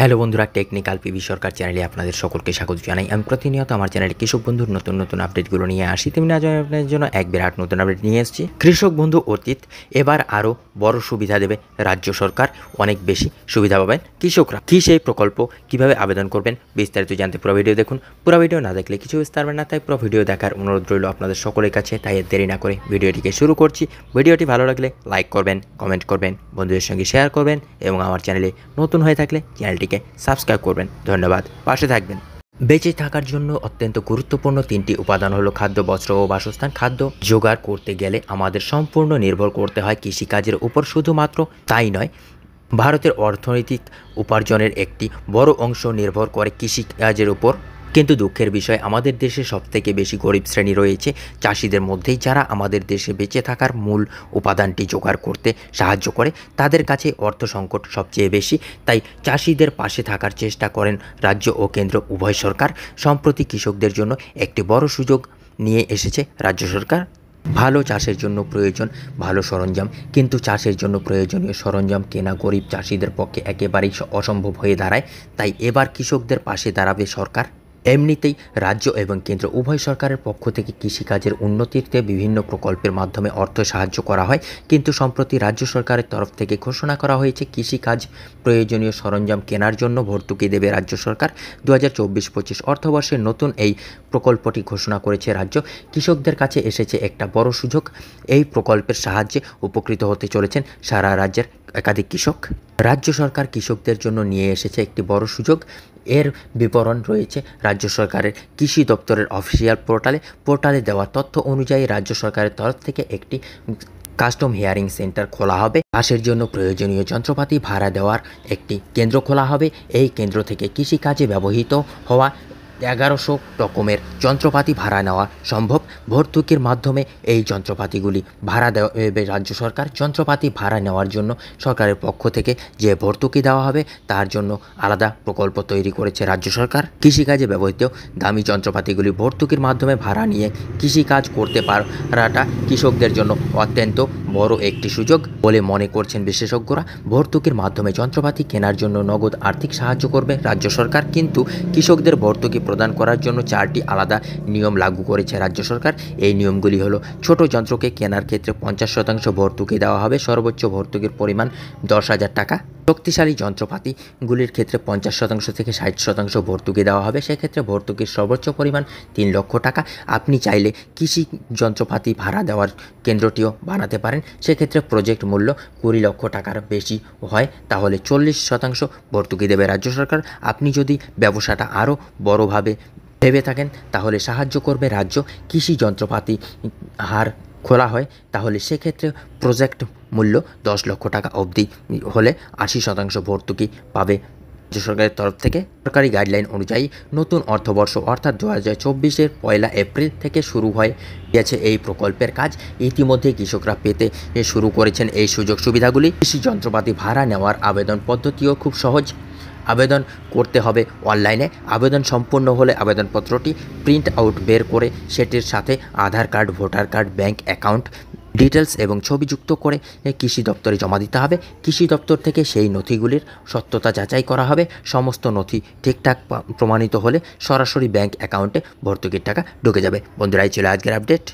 hello বন্ধুরা technical PB সরকার চ্যানেলে আপনাদের সকলকে স্বাগত জানাই আমি প্রতিনিয়ত আমার চ্যানেলে কৃষক বন্ধুর নতুন নতুন আপডেটগুলো নিয়ে আসি তেমনি আজ আমি আপনাদের জন্য এক বিরাট নতুন আপডেট নিয়ে এসেছি কৃষক বন্ধু অতীত এবার আরও বড় সুবিধা দেবে রাজ্য সরকার অনেক বেশি সুবিধা পাবেন কৃষকরা কী সেই প্রকল্প কিভাবে আবেদন করবেন বিস্তারিত জানতে পুরো ভিডিও দেখুন পুরো ভিডিও না দেখলে কিছু বুঝতে পারবেন না তাই পুরো ভিডিও দেখার অনুরোধ রইল আপনাদের সকলের কাছে তাই দেরি না করে ভিডিওটিকে শুরু করছি ভিডিওটি ভালো লাগলে লাইক করবেন কমেন্ট করবেন বন্ধুদের সঙ্গে শেয়ার করবেন এবং আমার চ্যানেলে নতুন হয়ে থাকলে চ্যানেলটি চ্যানেলটিকে সাবস্ক্রাইব করবেন ধন্যবাদ পাশে থাকবেন বেঁচে থাকার জন্য অত্যন্ত গুরুত্বপূর্ণ তিনটি উপাদান হলো খাদ্য বস্ত্র ও বাসস্থান খাদ্য জোগাড় করতে গেলে আমাদের সম্পূর্ণ নির্ভর করতে হয় কৃষিকাজের উপর শুধুমাত্র তাই নয় ভারতের অর্থনৈতিক উপার্জনের একটি বড় অংশ নির্ভর করে কৃষিকাজের উপর কিন্তু দুঃখের বিষয় আমাদের দেশে সবথেকে বেশি গরিব শ্রেণী রয়েছে চাষিদের মধ্যেই যারা আমাদের দেশে বেঁচে থাকার মূল উপাদানটি জোগাড় করতে সাহায্য করে তাদের কাছে অর্থ সংকট সবচেয়ে বেশি তাই চাষিদের পাশে থাকার চেষ্টা করেন রাজ্য ও কেন্দ্র উভয় সরকার সম্প্রতি কৃষকদের জন্য একটি বড় সুযোগ নিয়ে এসেছে রাজ্য সরকার ভালো চাষের জন্য প্রয়োজন ভালো সরঞ্জাম কিন্তু চাষের জন্য প্রয়োজনীয় সরঞ্জাম কেনা গরিব চাষিদের পক্ষে একেবারেই অসম্ভব হয়ে দাঁড়ায় তাই এবার কৃষকদের পাশে দাঁড়াবে সরকার এমনিতেই রাজ্য এবং কেন্দ্র উভয় সরকারের পক্ষ থেকে কৃষিকাজের উন্নতিতে বিভিন্ন প্রকল্পের মাধ্যমে অর্থ সাহায্য করা হয় কিন্তু সম্প্রতি রাজ্য সরকারের তরফ থেকে ঘোষণা করা হয়েছে কৃষিকাজ প্রয়োজনীয় সরঞ্জাম কেনার জন্য ভর্তুকি দেবে রাজ্য সরকার দু হাজার চব্বিশ পঁচিশ অর্থবর্ষে নতুন এই প্রকল্পটি ঘোষণা করেছে রাজ্য কৃষকদের কাছে এসেছে একটা বড় সুযোগ এই প্রকল্পের সাহায্যে উপকৃত হতে চলেছেন সারা রাজ্যের একাধিক কৃষক রাজ্য সরকার কৃষকদের জন্য নিয়ে এসেছে একটি বড় সুযোগ এর বিবরণ রয়েছে রাজ্য সরকারের কৃষি দপ্তরের অফিসিয়াল পোর্টালে পোর্টালে দেওয়া তথ্য অনুযায়ী রাজ্য সরকারের তরফ থেকে একটি কাস্টম হেয়ারিং সেন্টার খোলা হবে চাষের জন্য প্রয়োজনীয় যন্ত্রপাতি ভাড়া দেওয়ার একটি কেন্দ্র খোলা হবে এই কেন্দ্র থেকে কৃষিকাজে ব্যবহৃত হওয়া এগারোশো রকমের যন্ত্রপাতি ভাড়া নেওয়া সম্ভব ভর্তুকির মাধ্যমে এই যন্ত্রপাতিগুলি ভাড়া দেওয়া রাজ্য সরকার যন্ত্রপাতি ভাড়া নেওয়ার জন্য সরকারের পক্ষ থেকে যে ভর্তুকি দেওয়া হবে তার জন্য আলাদা প্রকল্প তৈরি করেছে রাজ্য সরকার কৃষিকাজে ব্যবহৃত দামি যন্ত্রপাতিগুলি ভর্তুকির মাধ্যমে ভাড়া নিয়ে কৃষিকাজ করতে পারাটা কৃষকদের জন্য অত্যন্ত বড় একটি সুযোগ বলে মনে করছেন বিশেষজ্ঞরা ভর্তুকির মাধ্যমে যন্ত্রপাতি কেনার জন্য নগদ আর্থিক সাহায্য করবে রাজ্য সরকার কিন্তু কৃষকদের ভর্তুকি প্রদান করার জন্য চারটি আলাদা নিয়ম লাগু করেছে রাজ্য সরকার এই নিয়মগুলি হলো ছোট যন্ত্রকে কেনার ক্ষেত্রে পঞ্চাশ শতাংশ ভর্তুকি দেওয়া হবে সর্বোচ্চ ভর্তুকির পরিমাণ দশ হাজার টাকা শক্তিশালী যন্ত্রপাতিগুলির ক্ষেত্রে পঞ্চাশ শতাংশ থেকে ষাট শতাংশ ভর্তুকি দেওয়া হবে সেক্ষেত্রে ভর্তুকির সর্বোচ্চ পরিমাণ তিন লক্ষ টাকা আপনি চাইলে কৃষি যন্ত্রপাতি ভাড়া দেওয়ার কেন্দ্রটিও বানাতে পারেন সেক্ষেত্রে প্রজেক্ট মূল্য কুড়ি লক্ষ টাকার বেশি হয় তাহলে চল্লিশ শতাংশ ভর্তুকি দেবে রাজ্য সরকার আপনি যদি ব্যবসাটা আরও বড়োভাবে ভেবে থাকেন তাহলে সাহায্য করবে রাজ্য কৃষি যন্ত্রপাতি হার খোলা হয় তাহলে সেক্ষেত্রে প্রজেক্ট মূল্য দশ লক্ষ টাকা অবধি হলে আশি শতাংশ ভর্তুকি পাবে রাজ্য সরকারের তরফ থেকে সরকারি গাইডলাইন অনুযায়ী নতুন অর্থবর্ষ অর্থাৎ দু হাজার চব্বিশের পয়লা এপ্রিল থেকে শুরু হয়ে গেছে এই প্রকল্পের কাজ ইতিমধ্যে কৃষকরা পেতে শুরু করেছেন এই সুযোগ সুবিধাগুলি কৃষি যন্ত্রপাতি ভাড়া নেওয়ার আবেদন পদ্ধতিও খুব সহজ আবেদন করতে হবে অনলাইনে আবেদন সম্পূর্ণ হলে আবেদনপত্রটি প্রিন্ট আউট বের করে সেটির সাথে Aadhaar card voter card bank account details এবং ছবি যুক্ত করে কৃষি দপ্তরে জমা দিতে হবে কৃষি দপ্তর থেকে সেই নথিগুলির সত্যতা যাচাই করা হবে সমস্ত নথি ঠিকঠাক প্রমাণিত হলে সরাসরি ব্যাংক অ্যাকাউন্টে ভর্তুকির টাকা ঢুকে যাবে বন্ধুরাই ছিল আজকের আপডেট